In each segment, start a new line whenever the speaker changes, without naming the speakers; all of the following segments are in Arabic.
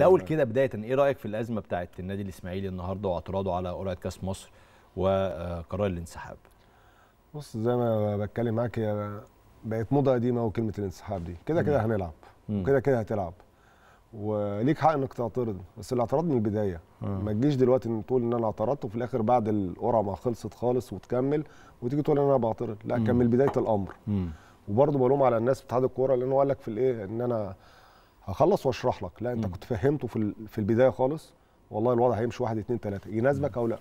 الاول كده بدايه ايه رايك في الازمه بتاعه النادي الاسماعيلي النهارده واعتراضه على قرعه كاس مصر وقرار الانسحاب
بص زي ما بتكلم معاك هي بقت موضه قديمه وكلمه الانسحاب دي كده كده هنلعب وكده كده هتلعب وليك حق انك تعترض بس الاعتراض من البدايه ما تجيش دلوقتي تقول ان انا اعترضت وفي الاخر بعد القرعه ما خلصت خالص وتكمل وتيجي تقول انا بعترض لا كمل بدايه الامر وبرضه بلوم على الناس بتاع الكوره لان هو قال لك في الايه ان انا هخلص واشرح لك لا انت كنت فهمته في في البدايه خالص والله الوضع هيمشي واحد اثنين ثلاثه يناسبك او لا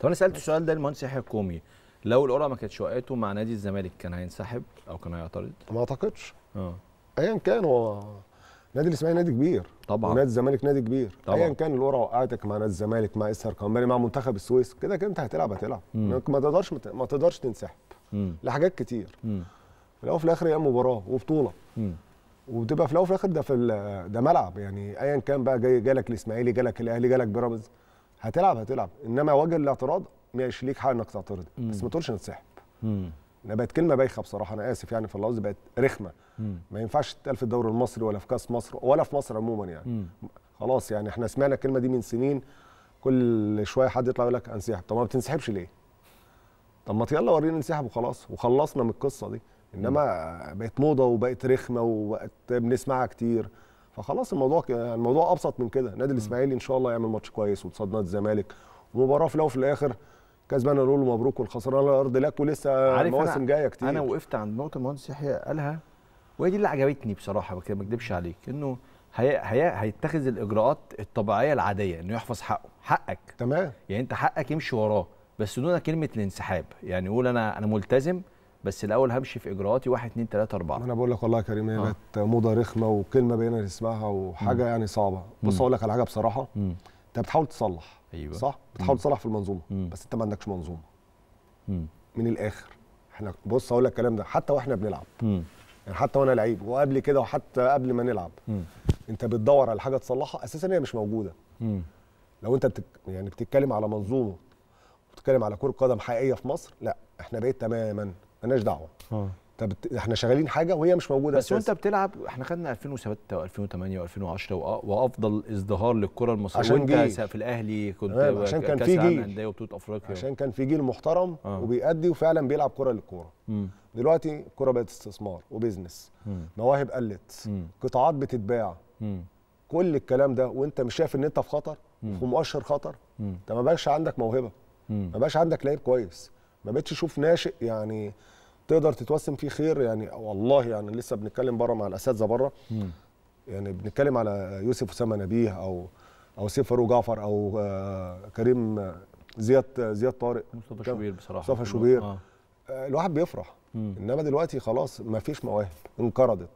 طب انا سالت السؤال
ده المهندس يحيى الكومي لو القرعه ما كانتش وقعته مع نادي الزمالك كان هينسحب او كان هيعترض ما اعتقدش اه
ايا كان هو نادي الاسماعيلي نادي كبير طبعا ونادي الزمالك نادي كبير ايا كان القرعه وقعتك مع نادي الزمالك مع اسهر كمبري مع منتخب السويس كده كده انت هتلعب هتلعب ما تقدرش ما تقدرش تنسحب لحاجات كتير في الاخر هي مباراه وبطوله مم. وبتبقى في الاول وفي الاخر ده في ده ملعب يعني ايا كان بقى جاي جالك الاسماعيلي جالك الاهلي جالك بيراميدز هتلعب هتلعب انما وجه الاعتراض ماشي ليك حق انك تعترض بس ما تقولش انسحب انا بقت كلمه بايخه بصراحه انا اسف يعني في اللفظ بقت رخمه مم. ما ينفعش تتقال في الدوري المصري ولا في كاس مصر ولا في مصر عموما يعني مم. خلاص يعني احنا سمعنا الكلمه دي من سنين كل شويه حد يطلع يقول لك انسحب طب ما بتنسحبش ليه طب ما يلا وريني انسحب وخلاص وخلصنا من القصه دي انما بقت موضه وبقت رخمه وبقت بنسمعها كتير فخلاص الموضوع ك... الموضوع ابسط من كده نادي الاسماعيلي ان شاء الله يعمل ماتش كويس وتصاد نادي الزمالك ومباراه في الاول وفي الاخر
كسبان نقول له مبروك والخسران على الارض لك ولسه مواسم جايه كتير انا وقفت عند نقطه المهندس يحيى قالها وهي دي اللي عجبتني بصراحه ما اكذبش عليك انه هي هي هيتخذ الاجراءات الطبيعيه العاديه انه يحفظ حقه حقك تمام يعني انت حقك يمشي وراه بس دون كلمه الانسحاب يعني يقول انا انا ملتزم بس الاول همشي في اجراءاتي 1 2 3 4 انا بقول لك والله يا كريم هي كانت
آه. موضه رخمه وكلمه بقينا نسمعها وحاجه مم. يعني
صعبه بص اقول لك على حاجه بصراحه
انت بتحاول تصلح ايوه صح بتحاول تصلح في المنظومه مم. بس انت ما عندكش منظومه مم. من الاخر احنا بص اقول لك الكلام ده حتى واحنا بنلعب مم. يعني حتى وانا لعيب وقبل كده وحتى قبل ما نلعب مم. انت بتدور على حاجه تصلحها اساسا هي مش موجوده مم. لو انت بتك... يعني بتتكلم على منظومه بتتكلم على كره قدم حقيقيه في مصر لا احنا بقيت تماما مالناش دعوه اه طب احنا شغالين حاجه وهي مش موجوده بس وانت
بتلعب احنا خدنا 2007 و2008 و2010 وافضل ازدهار للكره المصريه عشان وانت في الاهلي كنت عشان كان في جيل وبطوله افريقيا عشان
كان في جيل محترم آه. وبيأدي وفعلا بيلعب كره للكوره دلوقتي الكره بقت استثمار وبزنس مواهب قلت م. قطاعات بتتباع م. كل الكلام ده وانت مش شايف ان انت في خطر م. في مؤشر خطر انت ما بقاش عندك موهبه ما بقاش عندك لعيب كويس ما بقتش اشوف ناشئ يعني تقدر تتوسم فيه خير يعني والله يعني لسه بنتكلم بره مع الاساتذه بره يعني بنتكلم على يوسف اسامه نبيه او او سيف فاروق جعفر او آه، كريم زياد زياد طارق
مصطفى شوبير بصراحه مصطفى شوبير آه.
آه. الواحد بيفرح مم. انما دلوقتي خلاص ما فيش مواهب انقرضت